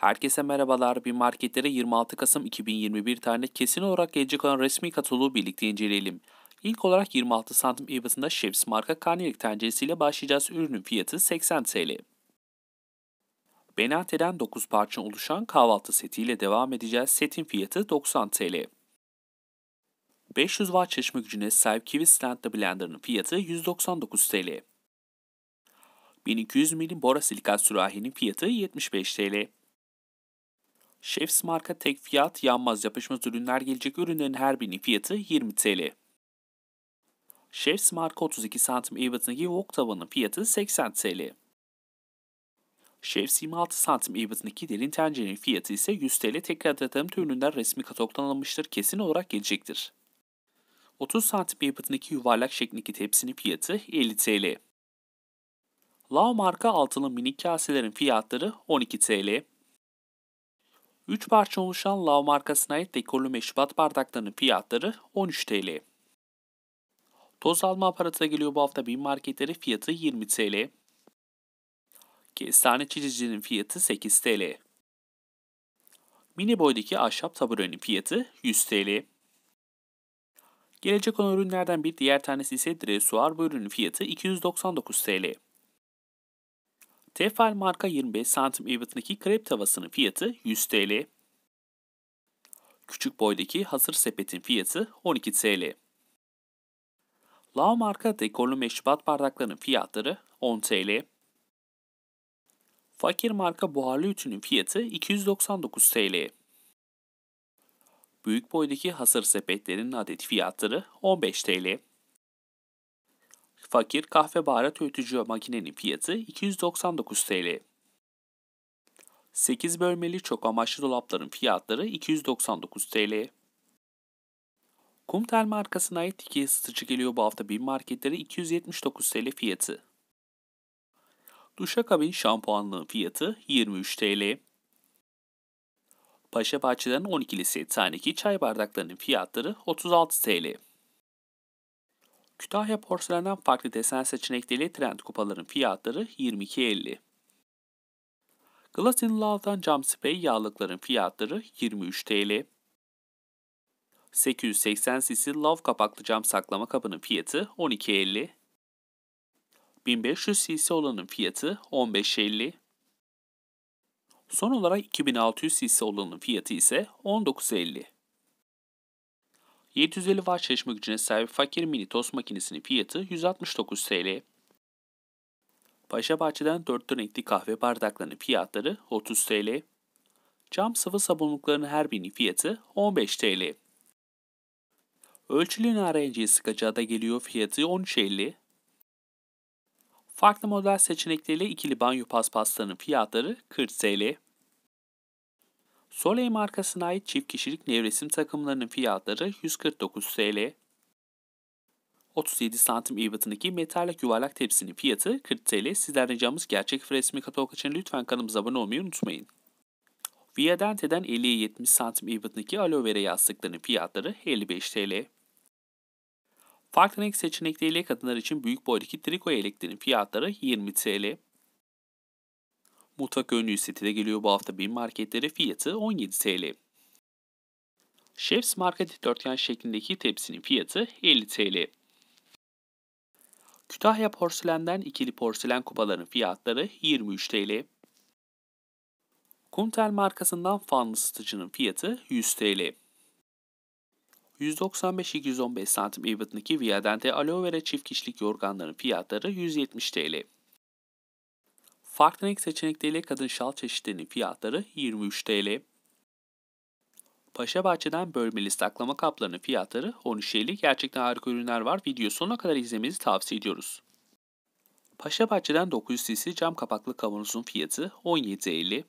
Herkese merhabalar. Bir marketlere 26 Kasım 2021 tarihinde kesin olarak gelecek olan resmi kataloğu birlikte inceleyelim. İlk olarak 26 santim ebatında Chef's marka karnelik tenceresiyle başlayacağız. Ürünün fiyatı 80 TL. Benate'den 9 parça oluşan kahvaltı setiyle devam edeceğiz. Setin fiyatı 90 TL. 500 watt çeşme gücüne sahip Kiwi Stand'lı blenderının fiyatı 199 TL. 1200 ml borasilikat sürahinin fiyatı 75 TL. Şefs marka tek fiyat, yanmaz yapışmaz ürünler gelecek ürünlerin her birinin fiyatı 20 TL. Şefs marka 32 santim ebatındaki wok tavanın fiyatı 80 TL. Şefs 26 santim ebatındaki derin tencerenin fiyatı ise 100 TL tekrar tüm ürünler resmi katalogdan alınmıştır kesin olarak gelecektir. 30 santim ebatındaki yuvarlak şeklindeki tepsinin fiyatı 50 TL. Lao marka altılı mini kaselerin fiyatları 12 TL. 3 parça oluşan Lav markasına ait dekorlu meşrubat bardaklarının fiyatları 13 TL. Toz alma aparatı geliyor bu hafta bin marketleri fiyatı 20 TL. Kestane çizicinin fiyatı 8 TL. Mini boydaki ahşap taburenin fiyatı 100 TL. Gelecek olan ürünlerden bir diğer tanesi ise dresuar bu ürünün fiyatı 299 TL. Tefal marka 25 santim ebatındaki krep tavasının fiyatı 100 TL. Küçük boydaki hazır sepetin fiyatı 12 TL. Lao marka dekorlu meşrubat bardaklarının fiyatları 10 TL. Fakir marka buharlı ütünün fiyatı 299 TL. Büyük boydaki hasır sepetlerinin adet fiyatları 15 TL. Fakir kahve baharat öğütücü makinenin fiyatı 299 TL. 8 bölmeli çok amaçlı dolapların fiyatları 299 TL. Kumtel markasına ait iki ısıtıcı geliyor bu hafta bin marketleri 279 TL fiyatı. Duşakabin şampuanlığın fiyatı 23 TL. Paşa Bahçe'den 12'li set taneki çay bardaklarının fiyatları 36 TL. Kütahya porselenden farklı desen seçenekleri trend kupaların fiyatları 22.50. Glass in Love'dan cam sprey yağlıkların fiyatları 23 TL. 880 cc Love kapaklı cam saklama kabının fiyatı 12.50. 1500 cc olanın fiyatı 15.50. Son olarak 2600 cc olanın fiyatı ise 19.50. 750 watt çalışma gücüne sahip fakir mini Tos makinesinin fiyatı 169 TL. Paşabahçe'den 4 renkli kahve bardaklarının fiyatları 30 TL. Cam sıvı sabunluklarının her birinin fiyatı 15 TL. Ölçülü narenciye sıkacağı da geliyor fiyatı 13.50. Farklı model seçenekleriyle ikili banyo paspaslarının fiyatları 40 TL. Soleil markasına ait çift kişilik nevresim takımlarının fiyatları 149 TL. 37 santim ebatındaki metalik yuvarlak tepsinin fiyatı 40 TL. Sizden ricamız gerçek resmi katalog için lütfen kanalımıza abone olmayı unutmayın. Via Dente'den 50-70 santim ebatındaki aloe vera yastıklarının fiyatları 55 TL. Farklı renk seçenekleriyle kadınlar için büyük boydaki triko elektriğinin fiyatları 20 TL. Mutfak önlüğü seti de geliyor bu hafta bin marketlere fiyatı 17 TL. Chef's marka dörtgen şeklindeki tepsinin fiyatı 50 TL. Kütahya porselenden ikili porselen kupaların fiyatları 23 TL. Kumtel markasından fanlı ısıtıcının fiyatı 100 TL. 195-215 cm ebatındaki Viadente aloe vera çift kişilik yorganların fiyatları 170 TL. Farklı seçenekleriyle kadın şal çeşitlerinin fiyatları 23 TL. Paşa Bahçe'den bölmeli saklama kaplarının fiyatları 13 TL. Gerçekten harika ürünler var. Video sonuna kadar izlemenizi tavsiye ediyoruz. Paşa Bahçe'den 900 cc cam kapaklı kavanozun fiyatı 17 TL.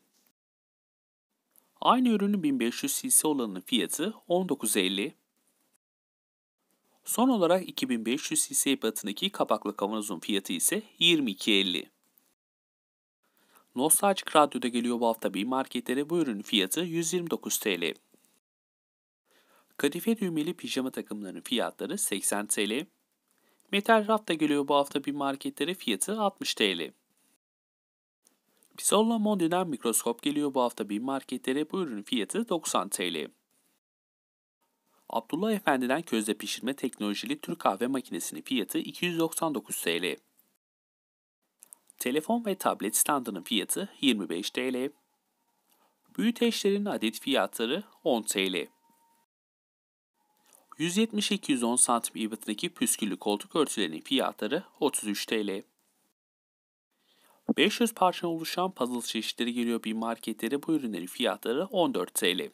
Aynı ürünün 1500 cc olanının fiyatı 19 TL. Son olarak 2500 cc ebatındaki kapaklı kavanozun fiyatı ise 22.50. Nostaljik Radyo'da geliyor bu hafta bir marketlere bu ürün fiyatı 129 TL. Kadife düğmeli pijama takımlarının fiyatları 80 TL. Metal rafta geliyor bu hafta bir marketlere fiyatı 60 TL. Pisolla Mondi'den mikroskop geliyor bu hafta bir marketlere bu ürün fiyatı 90 TL. Abdullah Efendi'den közde pişirme teknolojili Türk kahve makinesinin fiyatı 299 TL. Telefon ve tablet standının fiyatı 25 TL. Büyüteçlerin adet fiyatları 10 TL. 170-210 cm ebatındaki püsküllü koltuk örtülerinin fiyatları 33 TL. 500 parça oluşan puzzle çeşitleri geliyor bir marketlere bu ürünlerin fiyatları 14 TL.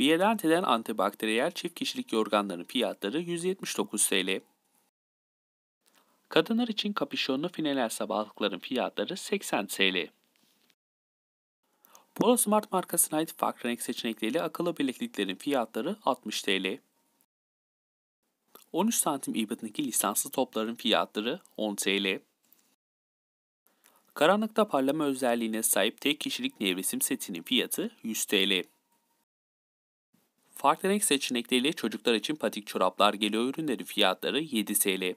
Violenteden antibakteriyel çift kişilik yorganların fiyatları 179 TL. Kadınlar için kapüşonlu fineler sabahlıkların fiyatları 80 TL. Polo Smart markasına ait farklı renk seçenekleriyle akıllı bilekliklerin fiyatları 60 TL. 13 santim ibretindeki lisanslı topların fiyatları 10 TL. Karanlıkta parlama özelliğine sahip tek kişilik nevresim setinin fiyatı 100 TL. Farklı renk seçenekleriyle çocuklar için patik çoraplar geliyor ürünlerin fiyatları 7 TL.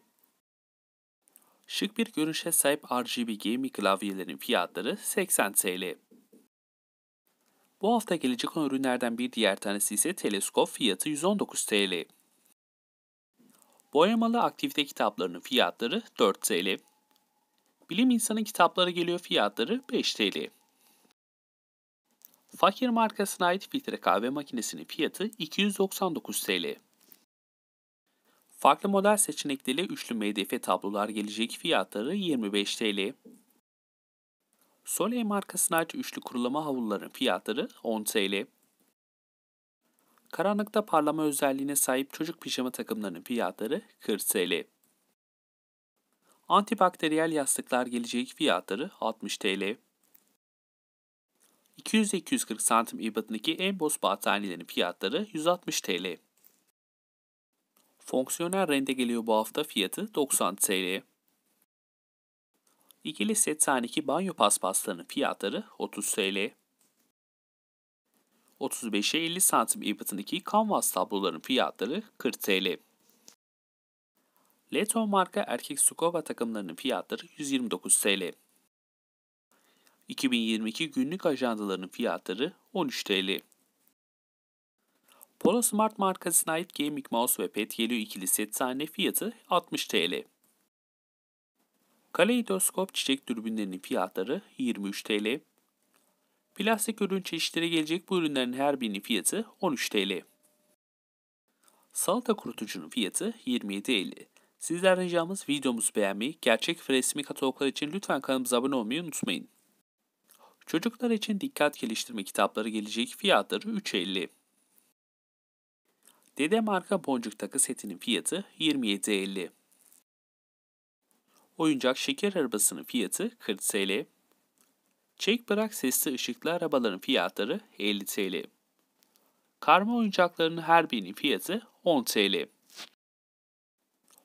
Şık bir görünüşe sahip RGB gaming klavyelerin fiyatları 80 TL. Bu hafta gelecek olan ürünlerden bir diğer tanesi ise teleskop fiyatı 119 TL. Boyamalı aktivite kitaplarının fiyatları 4 TL. Bilim insanı kitapları geliyor fiyatları 5 TL. Fakir markasına ait filtre kahve makinesinin fiyatı 299 TL. Farklı model seçenekleriyle üçlü MDF tablolar gelecek fiyatları 25 TL. Soleil markasına ait üçlü kurulama havluların fiyatları 10 TL. Karanlıkta parlama özelliğine sahip çocuk pijama takımlarının fiyatları 40 TL. Antibakteriyel yastıklar gelecek fiyatları 60 TL. 200-240 santim ibatındaki en boz battaniyelerin fiyatları 160 TL. Fonksiyonel rende geliyor bu hafta fiyatı 90 TL. İkili set saniki banyo paspaslarının fiyatları 30 TL. 35'e 50 santim ebatındaki kanvas tabloların fiyatları 40 TL. Leton marka erkek Sukova takımlarının fiyatları 129 TL. 2022 günlük ajandalarının fiyatları 13 TL. Polo Smart markasına ait Gaming Mouse ve pet Yellow ikili set sahne fiyatı 60 TL. Kaleidoskop çiçek dürbünlerinin fiyatları 23 TL. Plastik ürün çeşitleri gelecek bu ürünlerin her birinin fiyatı 13 TL. Salata kurutucunun fiyatı 27.50. Sizler ricamız videomuzu beğenmeyi, gerçek ve resmi kataloglar için lütfen kanalımıza abone olmayı unutmayın. Çocuklar için dikkat geliştirme kitapları gelecek fiyatları 3.50. Dede marka boncuk takı setinin fiyatı 27.50. Oyuncak şeker arabasının fiyatı 40 TL. Çek bırak sesli ışıklı arabaların fiyatları 50 TL. Karma oyuncaklarının her birinin fiyatı 10 TL.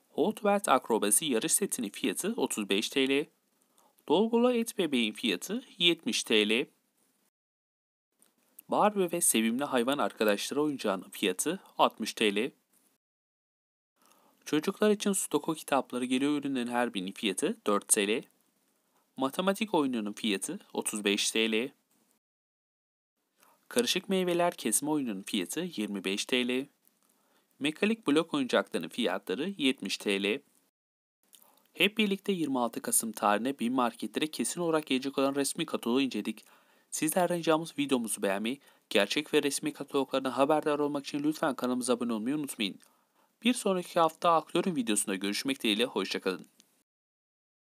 Hot Wheels akrobasi yarış setinin fiyatı 35 TL. Dolgulu et bebeğin fiyatı 70 TL. Barbie ve sevimli hayvan arkadaşları oyuncağının fiyatı 60 TL. Çocuklar için Sudoku kitapları geliyor ürünlerin her birinin fiyatı 4 TL. Matematik oyununun fiyatı 35 TL. Karışık meyveler kesme oyununun fiyatı 25 TL. Mekanik blok oyuncaklarının fiyatları 70 TL. Hep birlikte 26 Kasım tarihine bin marketlere kesin olarak gelecek olan resmi kataloğu inceledik. Sizlerden ricamız videomuzu beğenmeyi, gerçek ve resmi kataloglardan haberdar olmak için lütfen kanalımıza abone olmayı unutmayın. Bir sonraki hafta aktörün videosunda görüşmek dileğiyle hoşçakalın.